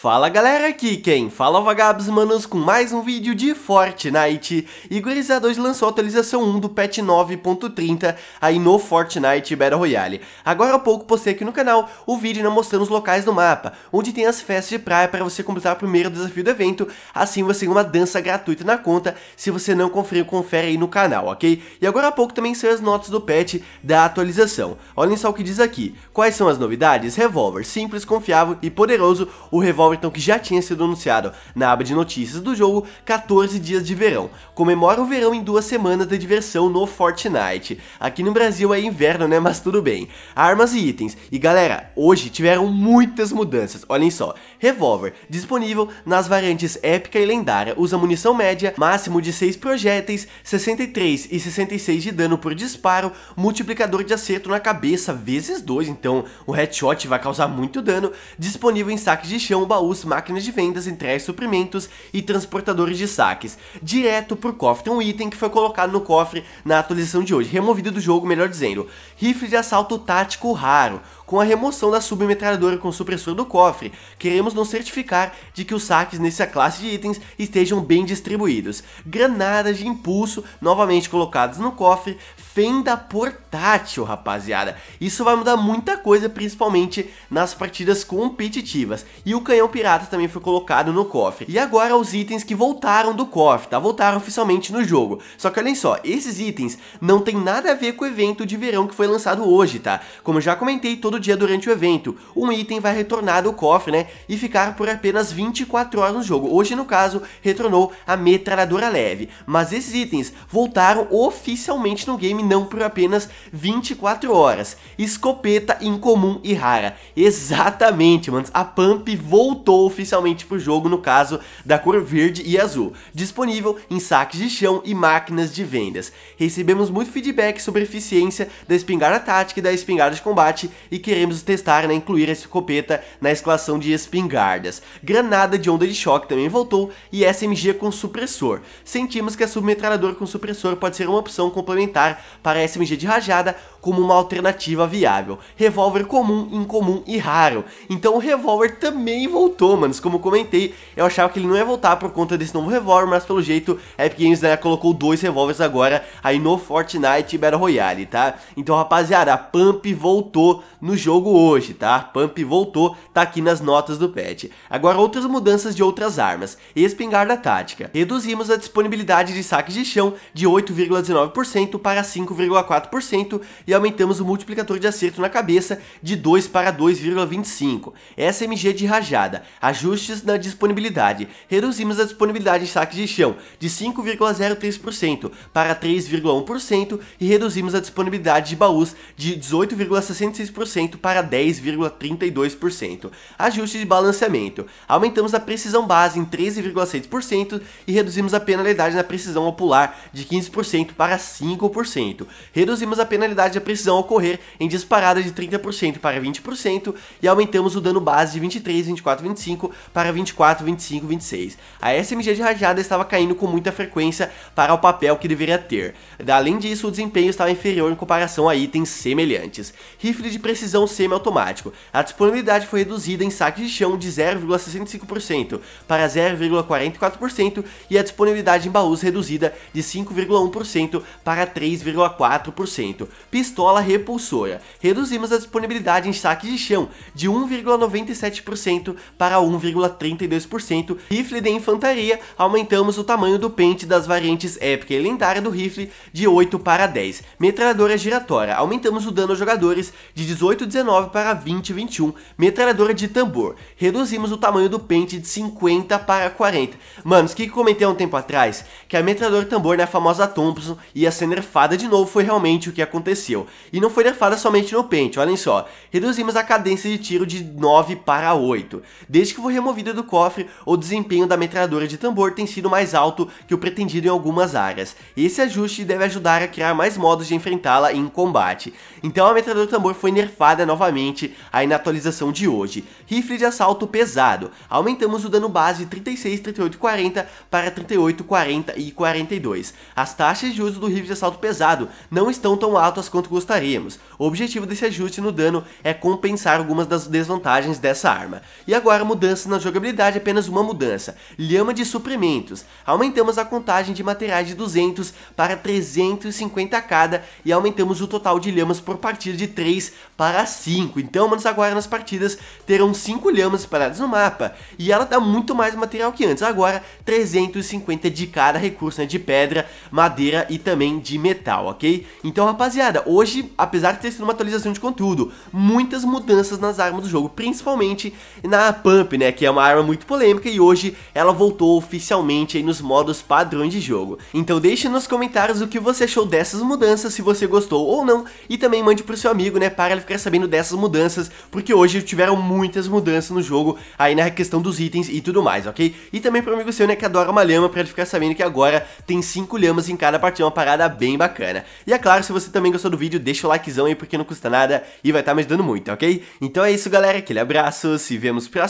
Fala galera, aqui quem fala é vagabos manos com mais um vídeo de Fortnite e Gurizada lançou a atualização 1 do patch 9.30 aí no Fortnite Battle Royale. Agora há pouco postei aqui no canal o vídeo né, mostrando os locais do mapa, onde tem as festas de praia para você completar o primeiro desafio do evento, assim você tem uma dança gratuita na conta, se você não conferiu, confere aí no canal, ok? E agora há pouco também saiu as notas do patch da atualização, olhem só o que diz aqui, quais são as novidades? Revólver simples, confiável e poderoso, o revólver então que já tinha sido anunciado na aba de notícias do jogo 14 dias de verão. Comemora o verão em duas semanas de diversão no Fortnite. Aqui no Brasil é inverno, né? Mas tudo bem. Armas e itens. E galera, hoje tiveram muitas mudanças. Olhem só. Revólver, disponível nas variantes épica e lendária, usa munição média, máximo de 6 projéteis, 63 e 66 de dano por disparo, multiplicador de acerto na cabeça vezes 2, então o headshot vai causar muito dano, disponível em saques de chão, baú baús, máquinas de vendas, entregas suprimentos e transportadores de saques, direto pro cofre. Um item que foi colocado no cofre na atualização de hoje, removido do jogo, melhor dizendo. Rifle de assalto tático raro, com a remoção da submetralhadora com o supressor do cofre, queremos nos certificar de que os saques nessa classe de itens estejam bem distribuídos. Granadas de impulso, novamente colocadas no cofre, fenda portátil, rapaziada. Isso vai mudar muita coisa, principalmente nas partidas competitivas. E o canhão pirata também foi colocado no cofre. E agora os itens que voltaram do cofre, tá? Voltaram oficialmente no jogo. Só que olhem só, esses itens não tem nada a ver com o evento de verão que foi lançado hoje, tá? Como eu já comentei todo dia durante o evento, um item vai retornar do cofre, né? E ficar por apenas 24 horas no jogo. Hoje, no caso, retornou a metralhadora leve. Mas esses itens voltaram oficialmente no game, não por apenas 24 horas. Escopeta incomum e rara. Exatamente, mano A Pump voltou voltou oficialmente pro jogo, no caso da cor verde e azul, disponível em saques de chão e máquinas de vendas. Recebemos muito feedback sobre a eficiência da espingarda tática e da espingarda de combate e queremos testar, né, incluir essa escopeta na escalação de espingardas. Granada de onda de choque também voltou e SMG com supressor. Sentimos que a submetralhadora com supressor pode ser uma opção complementar para SMG de rajada como uma alternativa viável. Revólver comum, incomum e raro. Então o revólver também voltou voltou, mano. como comentei, eu achava que ele não ia voltar por conta desse novo revólver, mas pelo jeito, Epic Games, né, colocou dois revólveres agora aí no Fortnite Battle Royale, tá? Então, rapaziada, a Pump voltou no jogo hoje, tá? A Pump voltou, tá aqui nas notas do patch. Agora, outras mudanças de outras armas. Espingarda tática. Reduzimos a disponibilidade de saques de chão de 8,19% para 5,4% e aumentamos o multiplicador de acerto na cabeça de 2 para 2,25. SMG de rajada Ajustes na disponibilidade. Reduzimos a disponibilidade de saques de chão de 5,03% para 3,1% e reduzimos a disponibilidade de baús de 18,66% para 10,32%. Ajuste de balanceamento. Aumentamos a precisão base em 13,6% e reduzimos a penalidade na precisão ao pular de 15% para 5%. Reduzimos a penalidade da precisão ao correr em disparada de 30% para 20% e aumentamos o dano base de 23, 24 25 para 26. A SMG de rajada estava caindo com muita frequência para o papel que deveria ter. Além disso, o desempenho estava inferior em comparação a itens semelhantes. Rifle de precisão semiautomático. A disponibilidade foi reduzida em saque de chão de 0,65% para 0,44% e a disponibilidade em baús reduzida de 5,1% para 3,4%. Pistola repulsora. Reduzimos a disponibilidade em saque de chão de 1,97% para 1,32%. Rifle de infantaria, aumentamos o tamanho do pente das variantes épica e lendária do rifle de 8 para 10. Metralhadora giratória, aumentamos o dano aos jogadores de 18 19 para 20 21. Metralhadora de tambor, reduzimos o tamanho do pente de 50 para 40. Manos, que comentei há um tempo atrás que a metralhadora tambor, né, a famosa Thompson, ia ser nerfada de novo, foi realmente o que aconteceu. E não foi nerfada somente no pente, olhem só, reduzimos a cadência de tiro de 9 para 8 desde que foi removida do cofre, o desempenho da metralhadora de tambor tem sido mais alto que o pretendido em algumas áreas. Esse ajuste deve ajudar a criar mais modos de enfrentá-la em combate. Então a metralhadora de tambor foi nerfada novamente aí na atualização de hoje. Rifle de assalto pesado. Aumentamos o dano base de 36, 38 40 para 38, 40 e 42. As taxas de uso do rifle de assalto pesado não estão tão altas quanto gostaríamos. O objetivo desse ajuste no dano é compensar algumas das desvantagens dessa arma. E agora efetuar mudanças na jogabilidade apenas uma mudança, lhama de suprimentos. Aumentamos a contagem de materiais de 200 para 350 cada e aumentamos o total de lhamas por partida de 3 para 5. Então, vamos agora nas partidas terão 5 lhamas espalhadas no mapa e ela dá muito mais material que antes. Agora, 350 de cada recurso, né, de pedra, madeira e também de metal, ok? Então, rapaziada, hoje, apesar de ter sido uma atualização de conteúdo, muitas mudanças nas armas do jogo, principalmente na Pump, né, que é uma arma muito polêmica e hoje ela voltou oficialmente aí nos modos padrões de jogo. Então deixe nos comentários o que você achou dessas mudanças, se você gostou ou não, e também mande pro seu amigo, né, para ele ficar sabendo dessas mudanças, porque hoje tiveram muitas mudanças no jogo, aí na questão dos itens e tudo mais, ok? E também pro amigo seu, né, que adora uma lhama, pra ele ficar sabendo que agora tem 5 lhamas em cada partida, é uma parada bem bacana. E é claro, se você também gostou do vídeo, deixa o likezão aí, porque não custa nada e vai estar tá me ajudando muito, ok? Então é isso, galera, aquele abraço, se vemos próximo